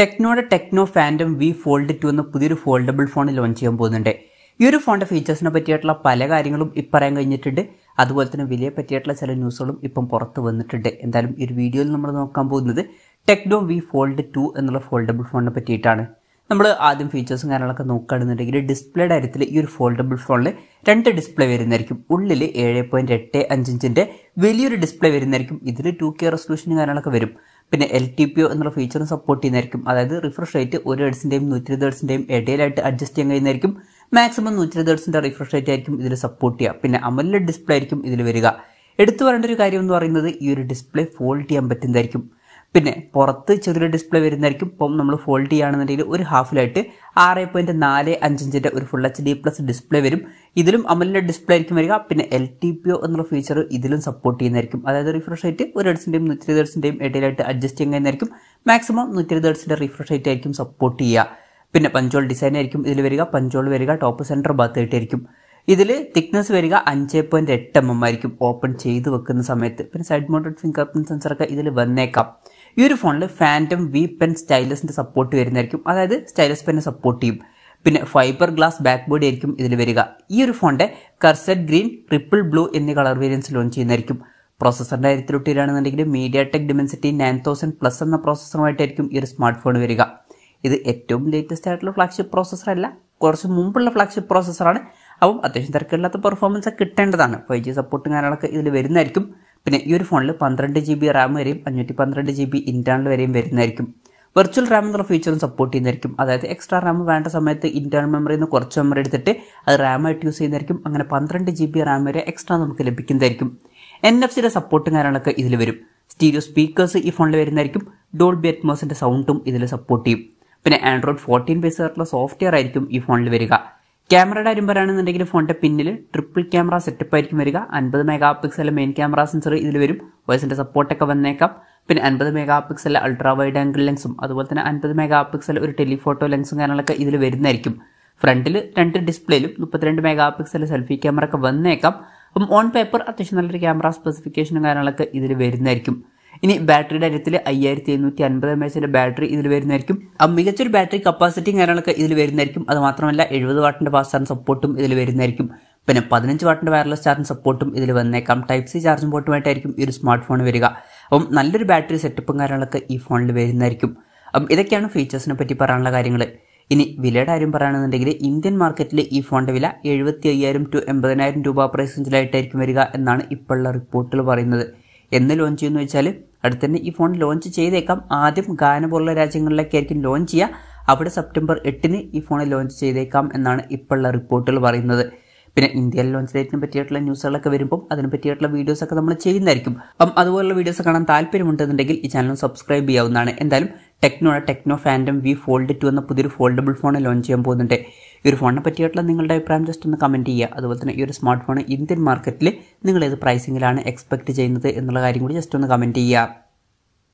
ടെക്നോയുടെ Tecno Phantom V Fold two എന്ന പുതിയൊരു foldable phone launch ചെയ്യാൻ പോകുന്നുണ്ട് ഈ ഒരു ഫോണിൻ്റെ ഫീച്ചേഴ്സിനെ പറ്റിയിട്ടുള്ള പല കാര്യങ്ങളും ഇപ്പറയാൻ കഴിഞ്ഞിട്ടുണ്ട് അതുപോലെ തന്നെ വിലയെ പറ്റിയിട്ടുള്ള ചില ന്യൂസുകളും ഇപ്പം പുറത്ത് വന്നിട്ടുണ്ട് എന്തായാലും ഈ ഒരു വീഡിയോയിൽ നമ്മൾ നോക്കാൻ പോകുന്നത് ടെക്നോ വി ഫോൾഡ് ടു എന്നുള്ള ഫോൾഡബിൾ ഫോണിനെ പറ്റിയിട്ടാണ് നമ്മൾ ആദ്യം ഫീച്ചേഴ്സും കാര്യങ്ങളൊക്കെ നോക്കുകയാണെന്നുണ്ടെങ്കിൽ ഡിസ്പ്ലേയുടെ കാര്യത്തിൽ ഈ ഒരു ഫോൾഡബിൾ ഫോണിൽ രണ്ട് ഡിസ്പ്ലേ വരുന്നതായിരിക്കും ഉള്ളിൽ ഏഴ് പോയിൻറ്റ് എട്ട് അഞ്ച് ഇഞ്ചിൻ്റെ വലിയൊരു ഡിസ്പ്ലേ വരുന്നതായിരിക്കും ഇതിൽ ടു കെ റെസൊല്യൂഷനും കാര്യങ്ങളൊക്കെ വരും പിന്നെ എൽ ടി പി ഒ എന്നുള്ള ഫീച്ചറും സപ്പോർട്ട് ചെയ്യുന്നതായിരിക്കും അതായത് റിഫ്രഷ് റേറ്റ് ഒരു ഹെഡ്സിൻ്റെയും നൂറ്റി ഇരുപത് ഹെഡ്സിൻ്റെയും ഇടയിലായിട്ട് അഡ്ജസ്റ്റ് ചെയ്യാൻ കഴിയുന്നതായിരിക്കും മാക്സിമം നൂറ്റി ഇരുപത് ഹെഡ്സിൻ്റെ റിഫ്രഷ് റേറ്റ് ആയിരിക്കും ഇതിൽ സപ്പോർട്ട് ചെയ്യുക പിന്നെ അമലിലെ ഡിസ്പ്ലേ ആയിരിക്കും ഇതിൽ വരിക എടുത്തു പറയേണ്ട ഒരു കാര്യം എന്ന് പറയുന്നത് ഈ ഒരു ഡിസ്പ്ലേ ഫോൾഡ് ചെയ്യാൻ പറ്റുന്നതായിരിക്കും പിന്നെ പുറത്ത് ചെറിയൊരു ഡിസ്പ്ലേ വരുന്നതായിരിക്കും ഇപ്പം നമ്മൾ ഫോൾഡ് ചെയ്യുകയാണെന്നുണ്ടെങ്കിൽ ഒരു ഹാഫിലായിട്ട് ആറ് പോയിൻറ്റ് നാല് അഞ്ചിൻ്റെ ഒരു full H D plus display വരും ഇതിലും അമലിൻ്റെ ഡിസ്പ്ലേ ആയിരിക്കും വരിക പിന്നെ എൽ ടി പി ഒ എന്നുള്ള ഫീച്ചർ ഇതിലും സപ്പോർട്ട് ചെയ്യുന്നതായിരിക്കും അതായത് റിഫ്രഷ് റേറ്റ് ഒരു ഹെഡ്സിൻ്റെയും നൂറ്റി ഇരുപത് ഹെഡ്സിൻ്റെയും ഇടയിലായിട്ട് അഡ്ജസ്റ്റ് ചെയ്യുന്നതായിരിക്കും മാക്സിമം നൂറ്റി ഇരുപത് ഹെഡ്സിൻ്റെ റിഫ്രഷ് റേറ്റ് ആയിരിക്കും സപ്പോർട്ട് ചെയ്യുക പിന്നെ പഞ്ചോൾ ഡിസൈൻ ആയിരിക്കും ഇതിൽ വരിക പഞ്ചോൾ വരിക ടോപ്പ് സെൻറ്റർ ഭാഗത്തായിട്ടായിരിക്കും ഇതിൽ തിക്നെസ് വരിക അഞ്ച് പോയിൻറ്റ് എട്ട് എം എം ആയിരിക്കും ഓപ്പൺ ചെയ്ത് വെക്കുന്ന സമയത്ത് പിന്നെ സൈഡ് മൗണ്ടഡ് ഫിംഗർ പ്രിൻറ്റ് സെൻസറൊക്കെ ഇതിൽ വന്നേക്കാം ഈ ഒരു ഫോണിൽ ഫാൻറ്റം വി പെൻ സ്റ്റൈലസിൻ്റെ സപ്പോർട്ട് വരുന്നതായിരിക്കും അതായത് സ്റ്റൈലസ് പെന്നെ സപ്പോർട്ട് ചെയ്യും പിന്നെ ഫൈബർ ഗ്ലാസ് ബാക്ക് ബോർഡ് ആയിരിക്കും ഇതിൽ വരിക ഈ ഒരു ഫോണിൻ്റെ കർസറ്റ് ഗ്രീൻ ട്രിപ്പിൾ ബ്ലൂ എന്നീ കളർ വേരിയൻസ് ലോഞ്ച് ചെയ്യുന്നതായിരിക്കും പ്രോസസ്സറിൻ്റെ കാര്യത്തിലോട്ട് വരികയാണെന്നുണ്ടെങ്കിൽ MediaTek Dimensity nine thousand plus എന്ന പ്രോസസ്സറുമായിട്ടായിരിക്കും ഈ ഒരു സ്മാർട്ട് ഫോൺ വരിക ഇത് ഏറ്റവും ലേറ്റസ്റ്റ് ആയിട്ടുള്ള ഫ്ലാഗ്ഷിപ്പ് പ്രോസസ്സർ അല്ല കുറച്ച് മുമ്പുള്ള ഫ്ലാഗ്ഷിപ്പ് പ്രോസസ്സറാണ് അപ്പം അത്യാവശ്യം തിരക്കില്ലാത്ത പെർഫോമൻസ് കിട്ടേണ്ടതാണ് ഫൈവ് ജി സപ്പോർട്ടും കാര്യങ്ങളൊക്കെ ഇതിൽ വരുന്നതായിരിക്കും പിന്നെ ഈ ഒരു ഫോണിൽ പന്ത്രണ്ട് ജി ബി റാം വരെയും അഞ്ഞൂറ്റി പന്ത്രണ്ട് ജി ബി ഇൻറ്റേണൽ വരെയും വരുന്നതായിരിക്കും വെർച്വൽ റാം എന്നുള്ള ഫീച്ചറും സപ്പോർട്ട് ചെയ്യുന്നതായിരിക്കും അതായത് എക്സ്ട്രാ റാം വേണ്ട സമയത്ത് ഇൻറ്റേണൽ മെമ്മറിയിൽ നിന്ന് കുറച്ച് മെമ്മറി എടുത്തിട്ട് അത് റാമായിട്ട് യൂസ് ചെയ്യുന്നതായിരിക്കും അങ്ങനെ പന്ത്രണ്ട് ജി ബി റാം വരെ എക്സ്ട്രാ നമുക്ക് ലഭിക്കുന്നതായിരിക്കും എൻ എഫ് സിയുടെ സപ്പോർട്ടും കാര്യങ്ങളൊക്കെ ഇതിൽ വരും സ്റ്റീരിയോ സ്പീക്കേഴ്സ് ഈ ഫോണിൽ വരുന്നതായിരിക്കും ഡോൾബി അറ്റ്മോസിൻ്റെ സൗണ്ടും ഇതിൽ സപ്പോർട്ട് ചെയ്യും പിന്നെ ആൻഡ്രോയിഡ് ഫോർട്ടീൻ ബേസ് ആയിട്ടുള്ള സോഫ്റ്റ്വെയർ ആയിരിക്കും ഈ ഫോണിൽ വരിക ക്യാമറയുടെ പറയുകയാണെന്നുണ്ടെങ്കിൽ ഫോണിൻ്റെ പിന്നിൽ ട്രിപ്പിൾ ക്യാമറ സെറ്റപ്പ് ആയിരിക്കും വരിക അൻപത് mega pixel main camera sensor ഇതിൽ വരും വോയിസിൻ്റെ സപ്പോർട്ടൊക്കെ വന്നേക്കാം പിന്നെ അൻപത് mega pixel ultra wide angle ലെൻസും അതുപോലെ തന്നെ അൻപത് മെഗാ പിക്സൽ ഒരു ടെലിഫോട്ടോ ലെൻസും കാര്യങ്ങളൊക്കെ ഇതിൽ വരുന്നതായിരിക്കും ഫ്രണ്ടിൽ രണ്ട് ഡിസ്പ്ലേയിലും മുപ്പത്തിരണ്ട് മെഗാ പിക്സൽ സെൽഫി ക്യാമറ ഒക്കെ വന്നേക്കാം അപ്പം ഓൺ പേപ്പർ അത്യാവശ്യം നല്ലൊരു ക്യാമറ സ്പെസിഫിക്കേഷനും കാര്യങ്ങളൊക്കെ ഇതിൽ വരുന്നതായിരിക്കും ഇനി ബാറ്ററിയുടെ കാര്യത്തിൽ അയ്യായിരത്തി എഴുന്നൂറ്റി അൻപത് എം എച്ചിൻ്റെ ബാറ്ററി ഇതിൽ വരുന്നതായിരിക്കും ആ മികച്ചൊരു ബാറ്ററി കപ്പാസിറ്റിയും കാര്യങ്ങളൊക്കെ ഇതിൽ വരുന്നതായിരിക്കും അത് മാത്രമല്ല എഴുപത് വാട്ടിൻ്റെ ഫാസ്റ്റ് ചാർജ് സപ്പോർട്ടും ഇതിൽ വരുന്നതായിരിക്കും പിന്നെ പതിനഞ്ച് വാട്ടിൻ്റെ വയർലെസ് ചാർജ് സപ്പോർട്ടും ഇതിൽ വന്നേക്കാം ടൈപ്പ് സി ചാർജ് പോർട്ടുമായിട്ടായിരിക്കും ഈ ഒരു സ്മാർട്ട് ഫോൺ വരിക അപ്പം നല്ലൊരു ബാറ്ററി സെറ്റപ്പും കാര്യങ്ങളൊക്കെ ഈ ഫോണിൽ വരുന്നതായിരിക്കും അപ്പം ഇതൊക്കെയാണ് ഫീച്ചേഴ്സിനെ പറ്റി പറയാനുള്ള കാര്യങ്ങൾ ഇനി വിലയുടെ കാര്യം പറയുകയാണെന്നുണ്ടെങ്കിൽ ഇന്ത്യൻ മാർക്കറ്റിൽ ഈ ഫോണിൻ്റെ വില എഴുപത്തി അയ്യായിരം ടു എൺപതിനായിരം രൂപ പ്രൈസ് വരിക എന്നാണ് ഇപ്പോഴുള്ള റിപ്പോർട്ടിൽ പറയുന്നത് എന്ന് ലോഞ്ച് ചെയ്യുമെന്ന് വെച്ചാൽ അടുത്ത തന്നെ ഈ ഫോൺ ലോഞ്ച് ചെയ്തേക്കാം ആദ്യം ഗാന പോലുള്ള ആയിരിക്കും ലോഞ്ച് ചെയ്യുക അവിടെ സെപ്റ്റംബർ എട്ടിന് ഈ ഫോൺ ലോഞ്ച് ചെയ്തേക്കാം എന്നാണ് ഇപ്പോഴുള്ള റിപ്പോർട്ടുകൾ പറയുന്നത് പിന്നെ ഇന്ത്യയിൽ ലോഞ്ച് ഡേറ്റിനെ പറ്റിയിട്ടുള്ള ന്യൂസുകളൊക്കെ വരുമ്പോൾ അതിനെ പറ്റിയിട്ടുള്ള വീഡിയോസൊക്കെ നമ്മൾ ചെയ്യുന്നതായിരിക്കും അപ്പം അതുപോലുള്ള വീഡിയോസ് കാണാൻ താല്പര്യമുണ്ടെന്നുണ്ടെങ്കിൽ ഈ ചാനൽ സബ്സ്ക്രൈബ് ചെയ്യാവുന്നതാണ് എന്തായാലും Tecno Tecno Phantom V Fold two എന്ന പുതിയൊരു ഫോൾഡബിൾ ഫോൺ ലോഞ്ച് ചെയ്യാൻ പോകുന്നുണ്ട് ഈ ഒരു ഫോണിനെ പറ്റിയിട്ടുള്ള നിങ്ങളുടെ അഭിപ്രായം ജസ്റ്റ് ഒന്ന് കമൻറ്റ് ചെയ്യുക അതുപോലെ തന്നെ ഈ ഒരു സ്മാർട്ട് ഫോൺ ഇന്ത്യൻ മാർക്കറ്റിൽ നിങ്ങൾ ഏത് പ്രൈസിങ്ങിലാണ് എക്സ്പെക്റ്റ് ചെയ്യുന്നത് എന്നുള്ള കാര്യം കൂടി ജസ്റ്റ് ഒന്ന് കമൻറ്റ് ചെയ്യുക